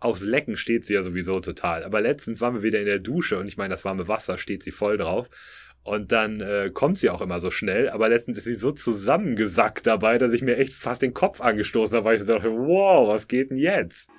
aufs Lecken steht sie ja sowieso total. Aber letztens waren wir wieder in der Dusche und ich meine, das warme Wasser steht sie voll drauf. Und dann äh, kommt sie auch immer so schnell, aber letztens ist sie so zusammengesackt dabei, dass ich mir echt fast den Kopf angestoßen habe, weil ich so dachte, wow, was geht denn jetzt?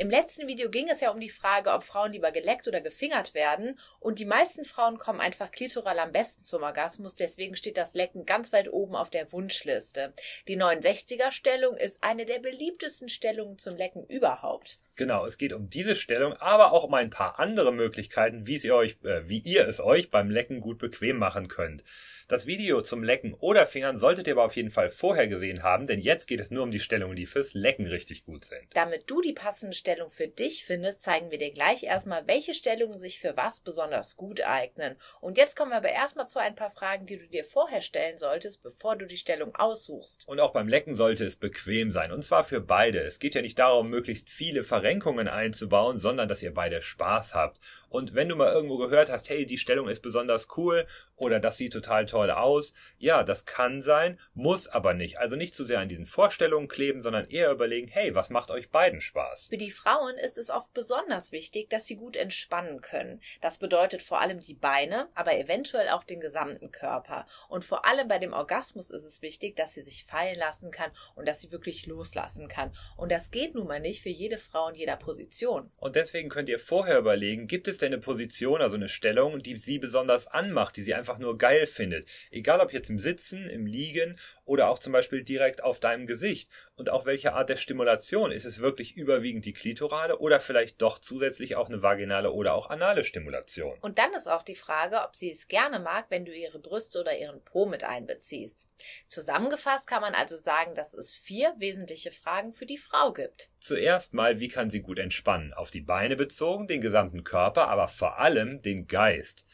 Im letzten Video ging es ja um die Frage, ob Frauen lieber geleckt oder gefingert werden und die meisten Frauen kommen einfach klitoral am besten zum Orgasmus, deswegen steht das Lecken ganz weit oben auf der Wunschliste. Die 69er Stellung ist eine der beliebtesten Stellungen zum Lecken überhaupt. Genau, es geht um diese Stellung, aber auch um ein paar andere Möglichkeiten, wie, euch, äh, wie, ihr es euch beim Lecken gut bequem machen könnt. Das Video zum Lecken oder Fingern solltet ihr aber auf jeden Fall vorher gesehen haben, denn jetzt geht es nur um die Stellungen, die fürs Lecken richtig gut sind. Damit du die passenden Stellung für dich findest, zeigen wir dir gleich erstmal, welche Stellungen sich für was besonders gut eignen. Und jetzt kommen wir aber erstmal zu ein paar Fragen, die du dir vorher stellen solltest, bevor du die Stellung aussuchst. Und auch beim Lecken sollte es bequem sein. Und zwar für beide. Es geht ja nicht darum, möglichst viele Verrenkungen einzubauen, sondern dass ihr beide Spaß habt. Und wenn du mal irgendwo gehört hast, hey, die Stellung ist besonders cool oder das sieht total toll aus, ja, das kann sein, muss aber nicht. Also nicht zu sehr an diesen Vorstellungen kleben, sondern eher überlegen, hey, was macht euch beiden Spaß? Für die Frauen ist es oft besonders wichtig, dass sie gut entspannen können. Das bedeutet vor allem die Beine, aber eventuell auch den gesamten Körper. Und vor allem bei dem Orgasmus ist es wichtig, dass sie sich fallen lassen kann und dass sie wirklich loslassen kann. Und das geht nun mal nicht für jede Frau in jeder Position. Und deswegen könnt ihr vorher überlegen, gibt es denn eine Position, also eine Stellung, die sie besonders anmacht, die sie einfach nur geil findet. Egal ob jetzt im Sitzen, im Liegen oder auch zum Beispiel direkt auf deinem Gesicht. Und auch welche Art der Stimulation. Ist es wirklich überwiegend die Klinik? klitorale oder vielleicht doch zusätzlich auch eine vaginale oder auch anale Stimulation. Und dann ist auch die Frage, ob sie es gerne mag, wenn du ihre Brüste oder ihren Po mit einbeziehst. Zusammengefasst kann man also sagen, dass es vier wesentliche Fragen für die Frau gibt. Zuerst mal, wie kann sie gut entspannen? Auf die Beine bezogen, den gesamten Körper, aber vor allem den Geist.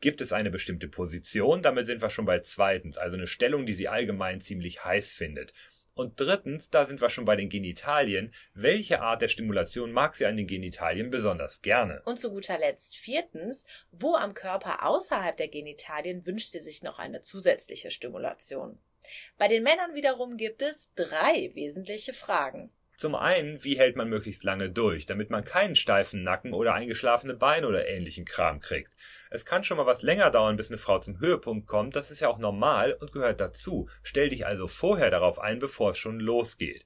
Gibt es eine bestimmte Position? Damit sind wir schon bei zweitens, also eine Stellung, die sie allgemein ziemlich heiß findet. Und drittens, da sind wir schon bei den Genitalien. Welche Art der Stimulation mag sie an den Genitalien besonders gerne? Und zu guter Letzt viertens, wo am Körper außerhalb der Genitalien wünscht sie sich noch eine zusätzliche Stimulation? Bei den Männern wiederum gibt es drei wesentliche Fragen. Zum einen, wie hält man möglichst lange durch, damit man keinen steifen Nacken oder eingeschlafene Beine oder ähnlichen Kram kriegt. Es kann schon mal was länger dauern, bis eine Frau zum Höhepunkt kommt, das ist ja auch normal und gehört dazu. Stell dich also vorher darauf ein, bevor es schon losgeht.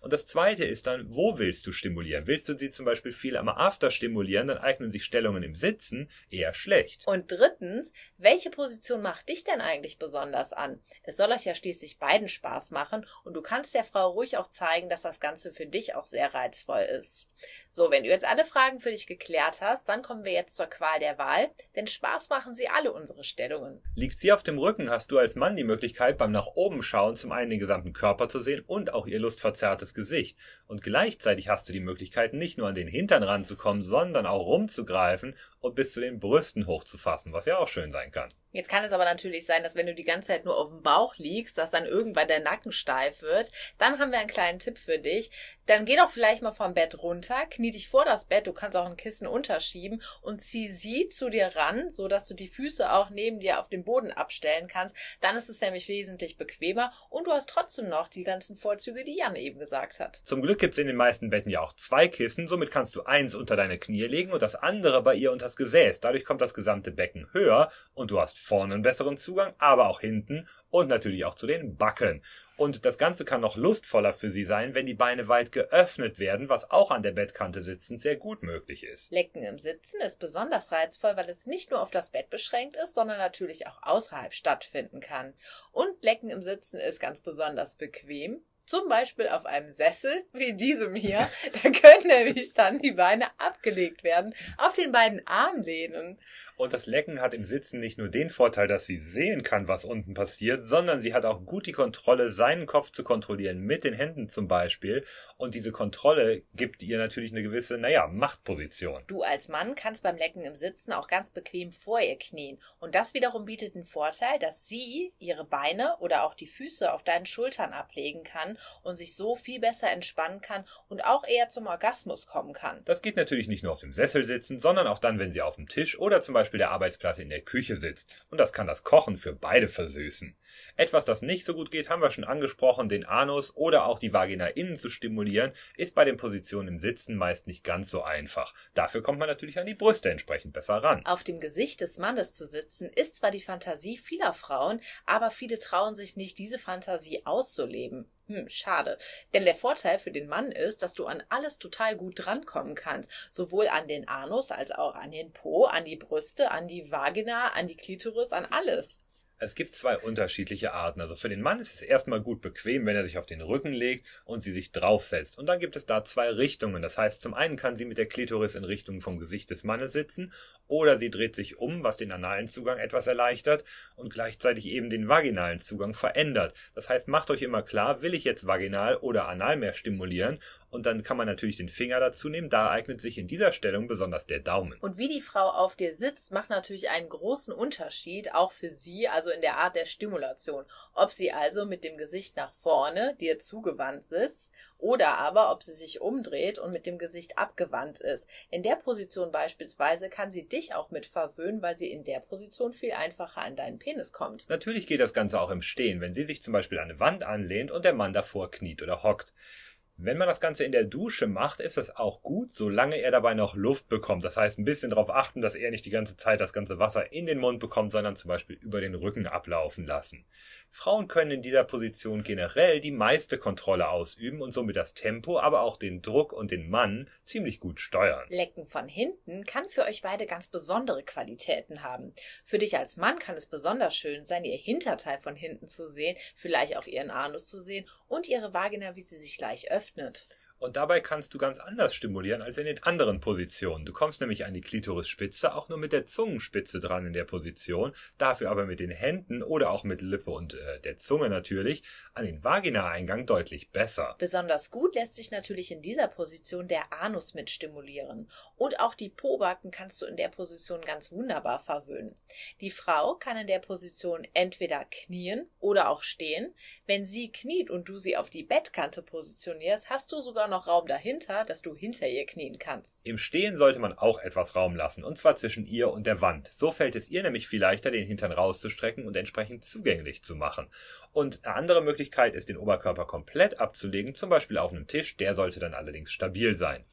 Und das zweite ist dann, wo willst du stimulieren? Willst du sie zum Beispiel viel am After stimulieren, dann eignen sich Stellungen im Sitzen eher schlecht. Und drittens, welche Position macht dich denn eigentlich besonders an? Es soll euch ja schließlich beiden Spaß machen und du kannst der Frau ruhig auch zeigen, dass das Ganze für dich auch sehr reizvoll ist. So, wenn du jetzt alle Fragen für dich geklärt hast, dann kommen wir jetzt zur Qual der Wahl, denn Spaß machen sie alle unsere Stellungen. Liegt sie auf dem Rücken, hast du als Mann die Möglichkeit, beim nach oben schauen zum einen den gesamten Körper zu sehen und auch ihr lustverzerrtes das Gesicht. Und gleichzeitig hast du die Möglichkeit, nicht nur an den Hintern ranzukommen, sondern auch rumzugreifen und bis zu den Brüsten hochzufassen, was ja auch schön sein kann. Jetzt kann es aber natürlich sein, dass wenn du die ganze Zeit nur auf dem Bauch liegst, dass dann irgendwann der Nacken steif wird. Dann haben wir einen kleinen Tipp für dich. Dann geh doch vielleicht mal vom Bett runter, knie dich vor das Bett, du kannst auch ein Kissen unterschieben und zieh sie zu dir ran, so dass du die Füße auch neben dir auf den Boden abstellen kannst. Dann ist es nämlich wesentlich bequemer und du hast trotzdem noch die ganzen Vorzüge, die Jan eben gesagt hat. Zum Glück gibt's in den meisten Betten ja auch zwei Kissen, somit kannst du eins unter deine Knie legen und das andere bei ihr unter das Gesäß. Dadurch kommt das gesamte Becken höher und du hast vorne einen besseren Zugang, aber auch hinten und natürlich auch zu den Backen. Und das Ganze kann noch lustvoller für sie sein, wenn die Beine weit geöffnet werden, was auch an der Bettkante sitzend sehr gut möglich ist. Lecken im Sitzen ist besonders reizvoll, weil es nicht nur auf das Bett beschränkt ist, sondern natürlich auch außerhalb stattfinden kann. Und Lecken im Sitzen ist ganz besonders bequem, zum Beispiel auf einem Sessel, wie diesem hier. Da können nämlich dann die Beine abgelegt werden auf den beiden Armlehnen. Und das Lecken hat im Sitzen nicht nur den Vorteil, dass sie sehen kann, was unten passiert, sondern sie hat auch gut die Kontrolle, seinen Kopf zu kontrollieren, mit den Händen zum Beispiel. Und diese Kontrolle gibt ihr natürlich eine gewisse, naja, Machtposition. Du als Mann kannst beim Lecken im Sitzen auch ganz bequem vor ihr knien. Und das wiederum bietet den Vorteil, dass sie ihre Beine oder auch die Füße auf deinen Schultern ablegen kann und sich so viel besser entspannen kann und auch eher zum Orgasmus kommen kann. Das geht natürlich nicht nur auf dem Sessel sitzen, sondern auch dann, wenn sie auf dem Tisch oder zum Beispiel der Arbeitsplatte in der Küche sitzt. Und das kann das Kochen für beide versüßen. Etwas, das nicht so gut geht, haben wir schon angesprochen, den Anus oder auch die Vagina innen zu stimulieren, ist bei den Positionen im Sitzen meist nicht ganz so einfach. Dafür kommt man natürlich an die Brüste entsprechend besser ran. Auf dem Gesicht des Mannes zu sitzen, ist zwar die Fantasie vieler Frauen, aber viele trauen sich nicht, diese Fantasie auszuleben. Hm, schade. Denn der Vorteil für den Mann ist, dass du an alles total gut drankommen kannst. Sowohl an den Anus als auch an den Po, an die Brüste, an die Vagina, an die Klitoris, an alles. Es gibt zwei unterschiedliche Arten. Also für den Mann ist es erstmal gut bequem, wenn er sich auf den Rücken legt und sie sich draufsetzt. Und dann gibt es da zwei Richtungen. Das heißt, zum einen kann sie mit der Klitoris in Richtung vom Gesicht des Mannes sitzen oder sie dreht sich um, was den analen Zugang etwas erleichtert und gleichzeitig eben den vaginalen Zugang verändert. Das heißt, macht euch immer klar, will ich jetzt vaginal oder anal mehr stimulieren und dann kann man natürlich den Finger dazu nehmen. Da eignet sich in dieser Stellung besonders der Daumen. Und wie die Frau auf dir sitzt, macht natürlich einen großen Unterschied, auch für sie, also in der Art der Stimulation. Ob sie also mit dem Gesicht nach vorne dir zugewandt sitzt oder aber ob sie sich umdreht und mit dem Gesicht abgewandt ist. In der Position beispielsweise kann sie dich auch mit verwöhnen, weil sie in der Position viel einfacher an deinen Penis kommt. Natürlich geht das Ganze auch im Stehen, wenn sie sich zum Beispiel an eine Wand anlehnt und der Mann davor kniet oder hockt. Wenn man das Ganze in der Dusche macht, ist das auch gut, solange er dabei noch Luft bekommt. Das heißt, ein bisschen darauf achten, dass er nicht die ganze Zeit das ganze Wasser in den Mund bekommt, sondern zum Beispiel über den Rücken ablaufen lassen. Frauen können in dieser Position generell die meiste Kontrolle ausüben und somit das Tempo, aber auch den Druck und den Mann ziemlich gut steuern. Lecken von hinten kann für euch beide ganz besondere Qualitäten haben. Für dich als Mann kann es besonders schön sein, ihr Hinterteil von hinten zu sehen, vielleicht auch ihren Anus zu sehen und ihre Vagina, wie sie sich gleich öffnet öffnet. Und dabei kannst du ganz anders stimulieren als in den anderen Positionen. Du kommst nämlich an die Klitorisspitze auch nur mit der Zungenspitze dran in der Position, dafür aber mit den Händen oder auch mit Lippe und äh, der Zunge natürlich an den Vaginaeingang deutlich besser. Besonders gut lässt sich natürlich in dieser Position der Anus mit stimulieren und auch die Pobacken kannst du in der Position ganz wunderbar verwöhnen. Die Frau kann in der Position entweder knien oder auch stehen. Wenn sie kniet und du sie auf die Bettkante positionierst, hast du sogar noch Raum dahinter, dass du hinter ihr knien kannst. Im Stehen sollte man auch etwas Raum lassen, und zwar zwischen ihr und der Wand. So fällt es ihr nämlich viel leichter, den Hintern rauszustrecken und entsprechend zugänglich zu machen. Und eine andere Möglichkeit ist, den Oberkörper komplett abzulegen, zum Beispiel auf einem Tisch, der sollte dann allerdings stabil sein.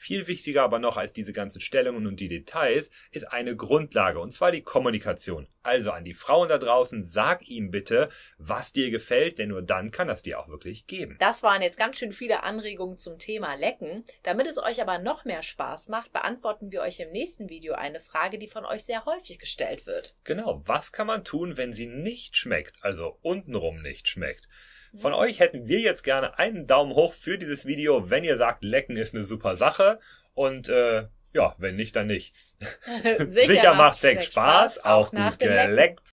Viel wichtiger aber noch als diese ganzen Stellungen und die Details ist eine Grundlage, und zwar die Kommunikation. Also an die Frauen da draußen, sag ihm bitte, was dir gefällt, denn nur dann kann das dir auch wirklich geben. Das waren jetzt ganz schön viele Anregungen zum Thema Lecken. Damit es euch aber noch mehr Spaß macht, beantworten wir euch im nächsten Video eine Frage, die von euch sehr häufig gestellt wird. Genau, was kann man tun, wenn sie nicht schmeckt, also untenrum nicht schmeckt? Von euch hätten wir jetzt gerne einen Daumen hoch für dieses Video, wenn ihr sagt, Lecken ist eine super Sache. Und äh, ja, wenn nicht, dann nicht. Sicher, Sicher macht Sex Spaß, auch, auch gut geleckt.